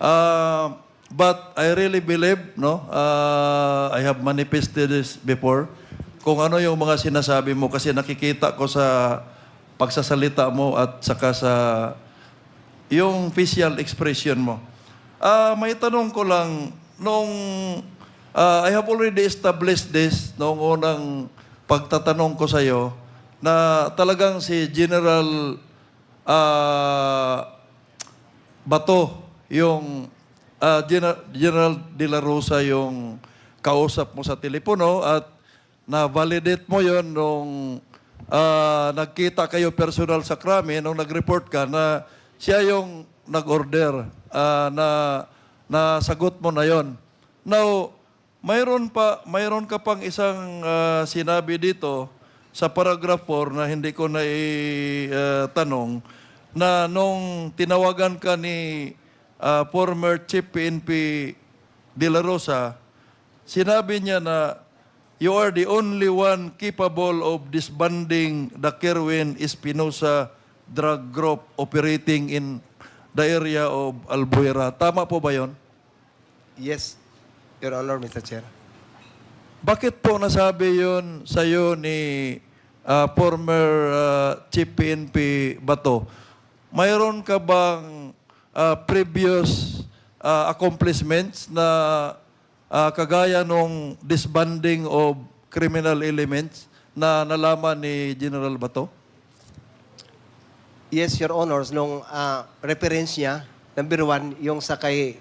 Uh, but I really believe, no? Uh, I have manifested this before. Kung ano yung mga sinasabi mo kasi nakikita ko sa pagsasalita mo at saka sa yung facial expression mo. Uh, may tanong ko lang, noong uh, I have already established this noong unang pagtatanong ko sa iyo na talagang si General uh, Bato yung uh, General De La Rosa yung kausap mo sa telepono at na-validate mo yon nung uh, nagkita kayo personal sa krami, nung nag-report ka na siya yung nag-order uh, na nasagot mo na yon. Now, mayroon pa mayroon ka pang isang uh, sinabi dito sa paragraph 4 na hindi ko na uh, eh, tanong na nung tinawagan ka ni uh, former Chief PNP De La Rosa, sinabi niya na you are the only one capable of disbanding the Kerwin Espinosa drug group operating in the area of Albuera. Tama po ba yon? Yes, Your Honor, Mr. Chair. Bakit po nasabi yon sa'yo ni uh, former uh, Chief PNP Bato? Mayroon ka bang uh, previous uh, accomplishments na uh, kagaya nung disbanding of criminal elements na nalaman ni General Bato? Yes, Your Honors. Nung uh, reference niya, number one, yung sa kay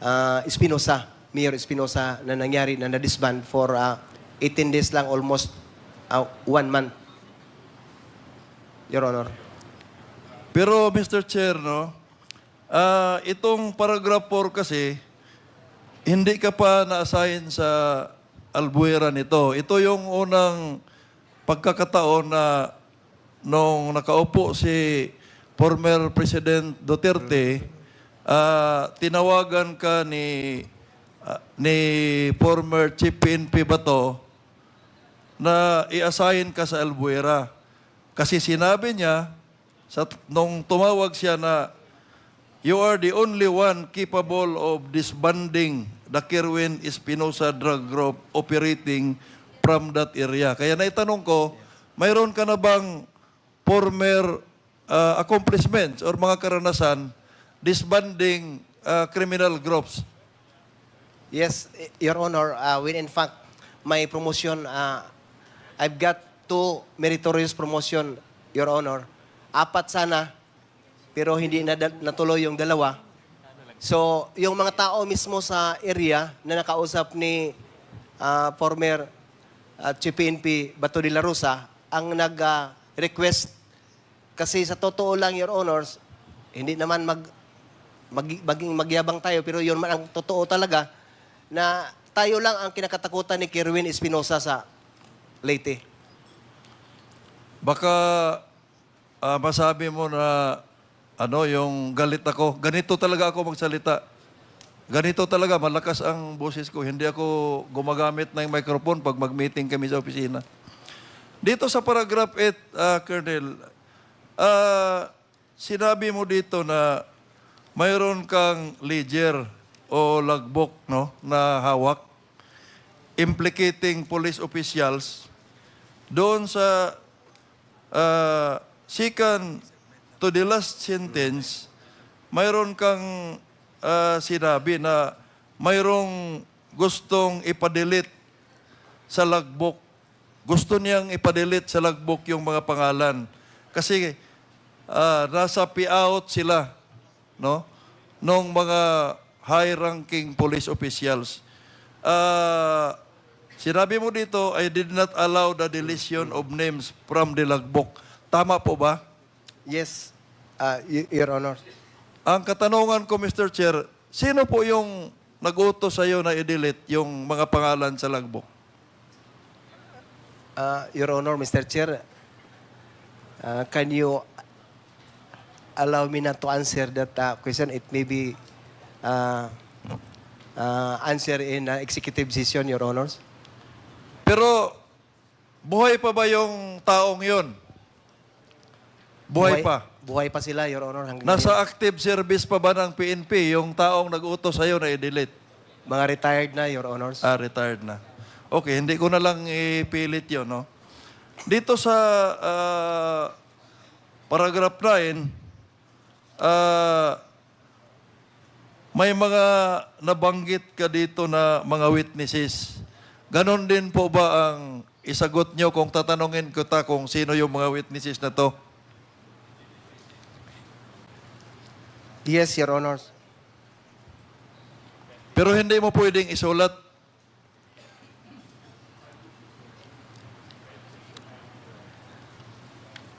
uh, Espinosa, Mayor Espinosa na nangyari na na-disband for uh, 18 days lang, almost uh, one month. Your Honor. Pero Mr. Chair, no, Uh, itong paragraph 4 kasi, hindi ka pa na-assign sa albuera nito. Ito yung unang pagkakataon na nung nakaupo si former President Duterte, uh, tinawagan ka ni uh, ni former Chief PNP Bato na i-assign ka sa Albuera. Kasi sinabi niya, sa, nung tumawag siya na You are the only one capable of disbanding the Kirwin Espinosa drug group operating from that area. Kaya naitanong ko, mayroon ka na bang former uh, accomplishments or mga karanasan disbanding uh, criminal groups? Yes, Your Honor. Uh, when in fact, my promotion, uh, I've got two meritorious promotion, Your Honor. Apat sana pero hindi natuloy yung dalawa. So, yung mga tao mismo sa area na nakausap ni uh, former uh, ah, Chief PNP Bato de la Rosa, ang nag-request uh, kasi sa totoo lang, Your Honors, hindi naman mag, mag, maging magyabang tayo, pero yun man ang totoo talaga na tayo lang ang kinakatakutan ni Kirwin Espinosa sa Leyte. Baka uh, masabi mo na ano, yung galit ako. Ganito talaga ako magsalita. Ganito talaga, malakas ang boses ko. Hindi ako gumagamit ng microphone pag mag-meeting kami sa opisina. Dito sa paragraph 8, uh, ah, Colonel, uh, sinabi mo dito na mayroon kang ledger o logbook no, na hawak implicating police officials doon sa uh, ah, second to the last sentence, mayroon kang uh, sinabi na mayroong gustong ipadelete sa logbook. Gusto niyang ipadelete sa logbook yung mga pangalan. Kasi uh, nasa out sila no? nung mga high-ranking police officials. Uh, sinabi mo dito, I did not allow the deletion of names from the logbook. Tama po ba? Yes, uh, Your Honor. Ang katanungan ko, Mr. Chair, sino po yung nag-utos sa iyo na i-delete yung mga pangalan sa logbook? Uh, Your Honor, Mr. Chair, uh, can you allow me not to answer that uh, question? It may be uh, uh, answer in uh, executive session, Your Honors. Pero buhay pa ba yung taong yun? Buhay pa? Buhay pa sila, Your Honor. Hanggang Nasa active service pa ba ng PNP yung taong nag-utos sa'yo na i-delete? Mga retired na, Your Honors. Ah, retired na. Okay, hindi ko na lang ipilit yun, no? Dito sa uh, paragraph 9, uh, ah, may mga nabanggit ka dito na mga witnesses. Ganon din po ba ang isagot nyo kung tatanungin ko ta kung sino yung mga witnesses na to? Yes, Your Honors. Pero hindi mo pwedeng isulat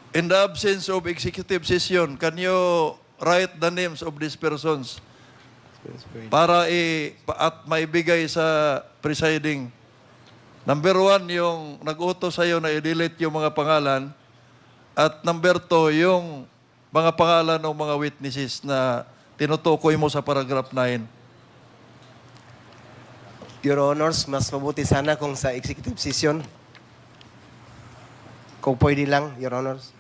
In the absence of executive session, can you write the names of these persons para at maibigay sa presiding? Number one, yung nag-uto sa'yo na i-delete yung mga pangalan. At number two, yung mga pangalan ng mga witnesses na tinutukoy mo sa paragraph 9? Your Honors, mas mabuti sana kung sa executive session. Kung pwede lang, Your Honors.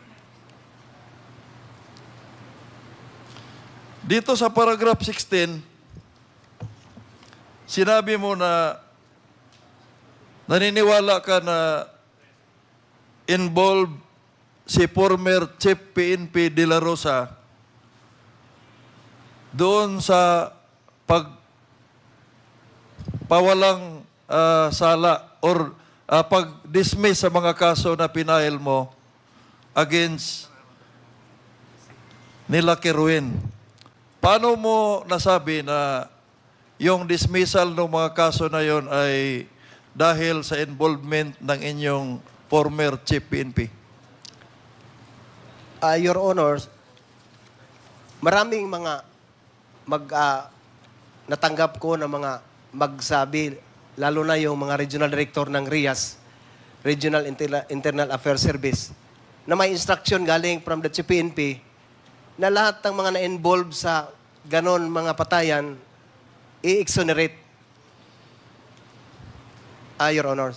Dito sa paragraph 16, sinabi mo na naniniwala ka na involved si former Chief PNP De La Rosa doon sa pag pawalang uh, sala or uh, pag-dismiss sa mga kaso na pinail mo against nila Kerwin. Paano mo nasabi na yung dismissal ng mga kaso na yon ay dahil sa involvement ng inyong former Chief PNP? uh, Your Honor, maraming mga mag uh, natanggap ko ng mga magsabi, lalo na yung mga regional director ng RIAS, Regional Inter Internal Affairs Service, na may instruction galing from the CPNP na lahat ng mga na-involve sa ganon mga patayan, i-exonerate. Ah, Your Honors.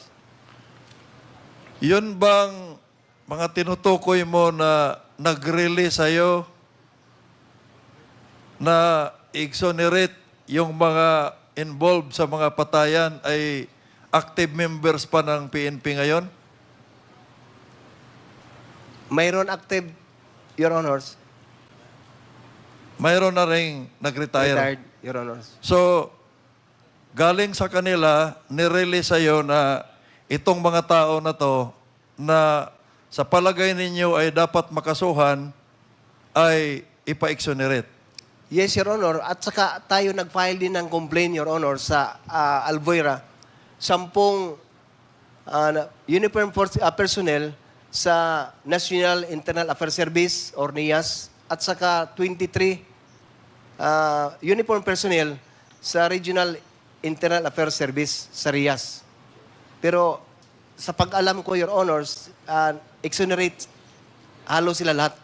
Yun bang mga tinutukoy mo na nag-release sa'yo na exonerate yung mga involved sa mga patayan ay active members pa ng PNP ngayon? Mayroon active, Your Honors. Mayroon na rin nag-retire? Retired, Your Honors. So, galing sa kanila, nirelease sa'yo na itong mga tao na to na sa palagay ninyo ay dapat makasuhan ay ipa-exonerate. Yes, Your Honor. At saka tayo nag-file din ng complaint, Your Honor, sa uh, ah, Alvoira. Sampung uh, uniform force, uh, personnel sa National Internal Affairs Service or NIAS at saka 23 uh, uniform personnel sa Regional Internal Affairs Service sa RIAS. Pero sa pag-alam ko, Your Honors, uh, exonerate halos sila lahat.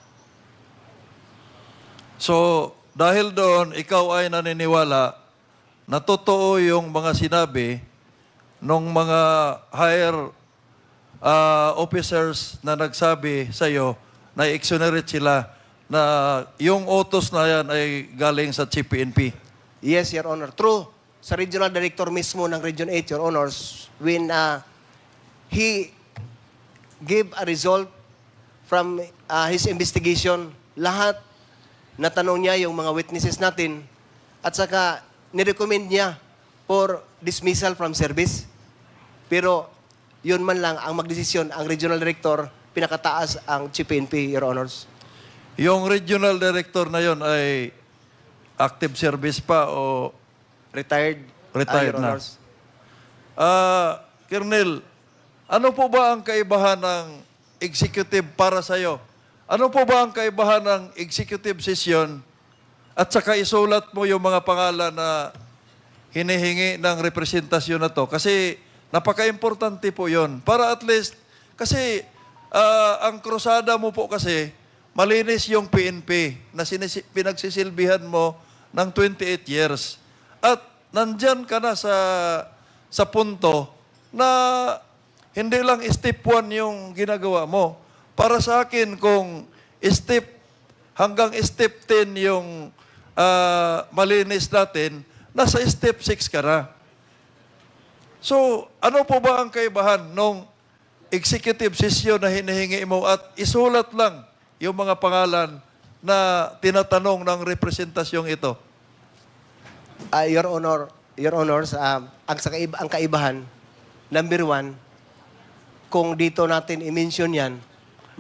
So, dahil doon, ikaw ay naniniwala na totoo yung mga sinabi ng mga higher uh, officers na nagsabi sa iyo na exonerate sila na yung otos na yan ay galing sa CPNP. Yes, Your Honor. True. Sa regional director mismo ng Region 8, Your Honors, when uh, he gave a result from uh, his investigation. Lahat natanong niya yung mga witnesses natin at saka nirecommend niya for dismissal from service. Pero yun man lang ang magdesisyon ang regional director, pinakataas ang CPNP, Your Honors. Yung regional director na yon ay active service pa o retired? Ah, retired uh, na. Honors. Uh, Colonel, ano po ba ang kaibahan ng executive para sa iyo? Ano po ba ang kaibahan ng executive session at saka isulat mo yung mga pangalan na hinihingi ng representasyon na to? Kasi napaka-importante po yon Para at least, kasi uh, ang krusada mo po kasi, malinis yung PNP na pinagsisilbihan mo ng 28 years. At nandyan ka na sa, sa punto na hindi lang step 1 yung ginagawa mo. Para sa akin, kung step hanggang step 10 yung uh, malinis natin, nasa step 6 ka na. So, ano po ba ang kaibahan nung executive session na hinihingi mo at isulat lang yung mga pangalan na tinatanong ng representasyong ito? Uh, Your Honor, Your Honors, uh, ang, ang kaibahan, number one, kung dito natin i-mention yan?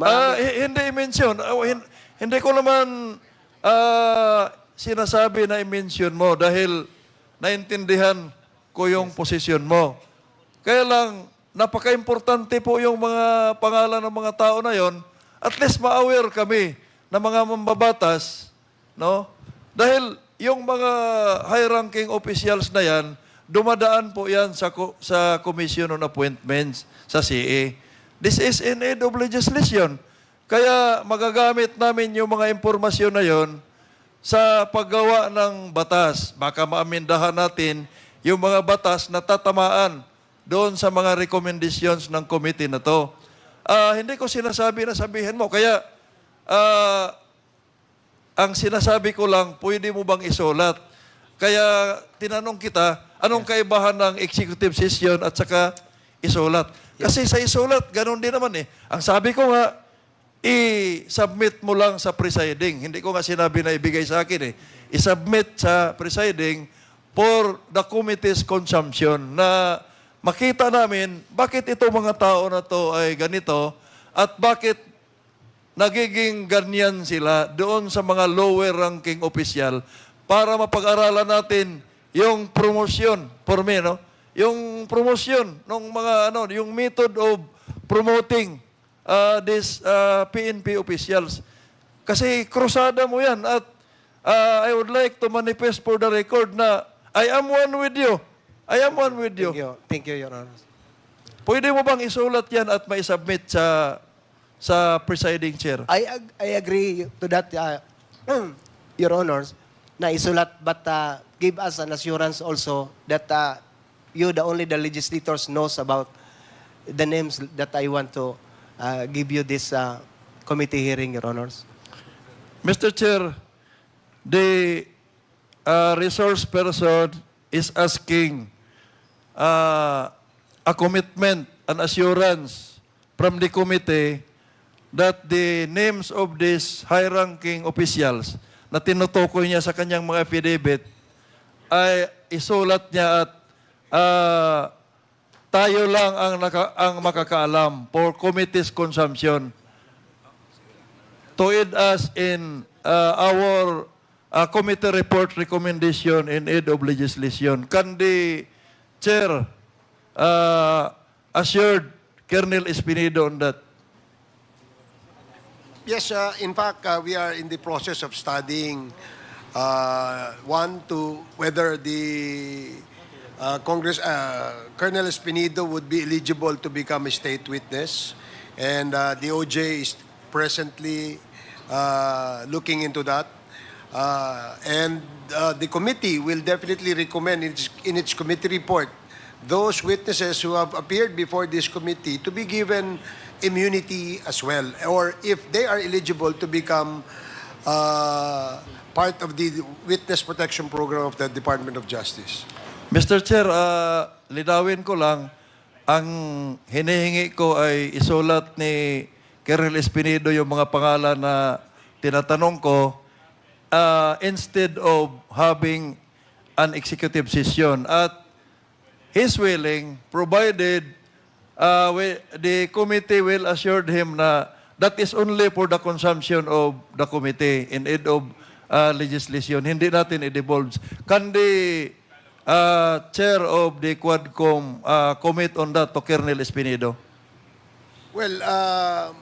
Uh, hindi i-mention. Uh, hin hindi ko naman uh, sinasabi na i-mention mo dahil naintindihan ko yung yes. posisyon mo. Kaya lang, napaka-importante po yung mga pangalan ng mga tao na yon. At least ma-aware kami na mga mambabatas, no? Dahil yung mga high-ranking officials na yan, dumadaan po yan sa, sa Commission on Appointments sa CE. This is in AW legislation. Kaya magagamit namin yung mga impormasyon na yon sa paggawa ng batas. Baka maamindahan natin yung mga batas na tatamaan doon sa mga recommendations ng committee na to. Uh, hindi ko sinasabi na sabihin mo. Kaya uh, ang sinasabi ko lang, pwede mo bang isulat? Kaya tinanong kita, anong kaibahan ng executive session at saka isulat? Kasi sa isulat, ganun din naman eh. Ang sabi ko nga, i-submit mo lang sa presiding. Hindi ko nga sinabi na ibigay sa akin eh. I-submit sa presiding for the committee's consumption na makita namin bakit ito mga tao na to ay ganito at bakit nagiging ganyan sila doon sa mga lower ranking official para mapag-aralan natin yung promotion For me, no? yung promotion ng mga ano, yung method of promoting uh, this uh, PNP officials. Kasi krusada mo yan at uh, I would like to manifest for the record na I am one with you. I am one with you. Thank you, Thank you Your Honor. Pwede mo bang isulat yan at maisubmit sa sa presiding chair? I, ag- I agree to that, uh, Your Honors, na isulat but uh, give us an assurance also that uh, you, the only the legislators, knows about the names that I want to uh, give you this uh, committee hearing, Your Honors. Mr. Chair, the uh, resource person is asking uh, a commitment, an assurance from the committee that the names of these high-ranking officials na tinutukoy niya sa kanyang mga affidavit ay isulat niya at uh, tayo lang ang, naka, ang makakaalam for committee's consumption to aid us in uh, our uh, committee report recommendation in aid of legislation. Can the chair uh, assured Colonel Espinedo on that? Yes, uh, in fact, uh, we are in the process of studying uh, one to whether the Uh, Congress uh, Colonel Espinido would be eligible to become a state witness, and uh, the OJ is presently uh, looking into that. Uh, and uh, the committee will definitely recommend its, in its committee report those witnesses who have appeared before this committee to be given immunity as well, or if they are eligible to become uh, part of the witness protection program of the Department of Justice. Mr. Chair, uh, lidawin ko lang, ang hinihingi ko ay isulat ni Colonel Espinido yung mga pangalan na tinatanong ko uh, instead of having an executive session. At he's willing, provided uh, we, the committee will assured him na that is only for the consumption of the committee in aid of uh, legislation. Hindi natin i-devolve. Can the uh, chair of the Quadcom uh, committee on that to Colonel Espinido? Well, uh,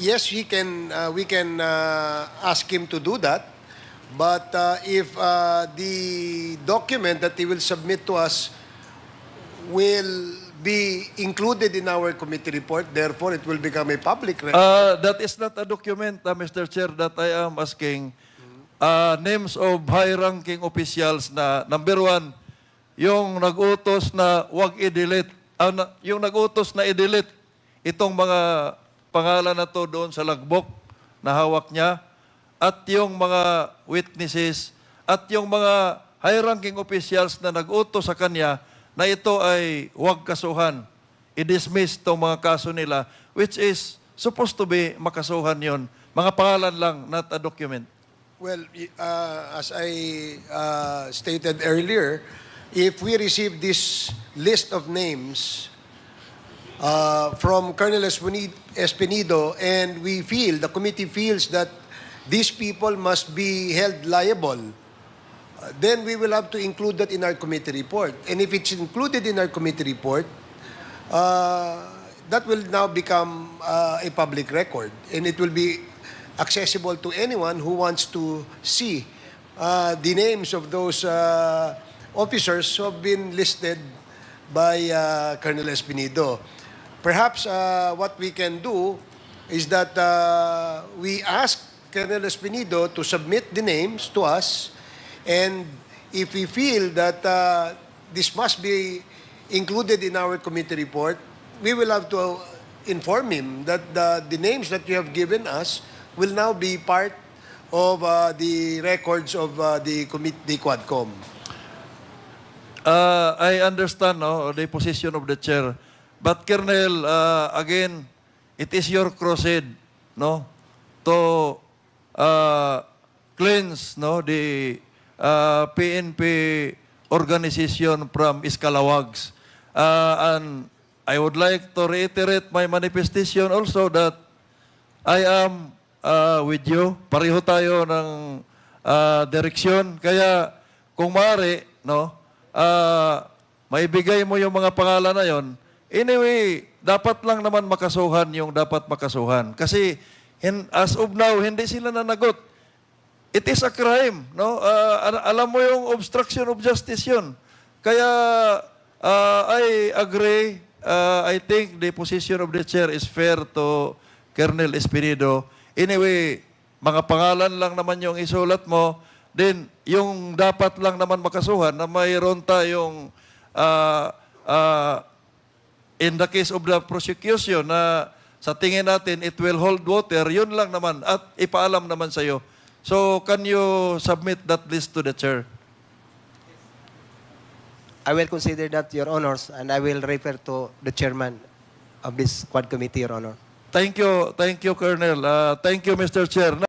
yes, he can, uh, we can uh, ask him to do that. But uh, if uh, the document that he will submit to us will be included in our committee report, therefore it will become a public record. Uh, that is not a document, uh, Mr. Chair, that I am asking uh, names of high-ranking officials na number one, yung nag-utos na huwag i-delete, uh, na, yung nagutos na i-delete itong mga pangalan na to doon sa lagbok na hawak niya at yung mga witnesses at yung mga high-ranking officials na nag-utos sa kanya na ito ay huwag kasuhan. I-dismiss itong mga kaso nila which is supposed to be makasuhan yon Mga pangalan lang, not a document. Well, uh, as I uh, stated earlier, if we receive this list of names uh, from Colonel Espinido and we feel, the committee feels that these people must be held liable, uh, then we will have to include that in our committee report. And if it's included in our committee report, uh, that will now become uh, a public record and it will be accessible to anyone who wants to see uh, the names of those uh, officers who have been listed by uh, Colonel Espinido. Perhaps uh, what we can do is that uh, we ask Colonel Espinido to submit the names to us and if we feel that uh, this must be included in our committee report, we will have to inform him that the, uh, the names that you have given us will now be part of uh, the records of uh, the committee Quadcom. Uh, I understand no, the position of the chair. But Colonel, uh, again, it is your crusade no, to uh, cleanse no, the uh, PNP organization from Iskalawags. Uh, and I would like to reiterate my manifestation also that I am uh, with you. Pareho tayo ng uh, direksyon. Kaya kung maaari, no, uh, maibigay mo yung mga pangalan na yon. Anyway, dapat lang naman makasuhan yung dapat makasuhan. Kasi in, as of now, hindi sila nanagot. It is a crime. No? Uh, alam mo yung obstruction of justice yun. Kaya uh, I agree. Uh, I think the position of the chair is fair to Colonel Espirido Anyway, mga pangalan lang naman yung isulat mo. Then, yung dapat lang naman makasuhan na mayroon tayong uh, uh, in the case of the prosecution na sa tingin natin it will hold water, yun lang naman at ipaalam naman sa iyo. So, can you submit that list to the chair? I will consider that, Your Honors, and I will refer to the chairman of this quad committee, Your Honor. Thank you, thank you, Colonel. Uh, thank you, Mr. Chair.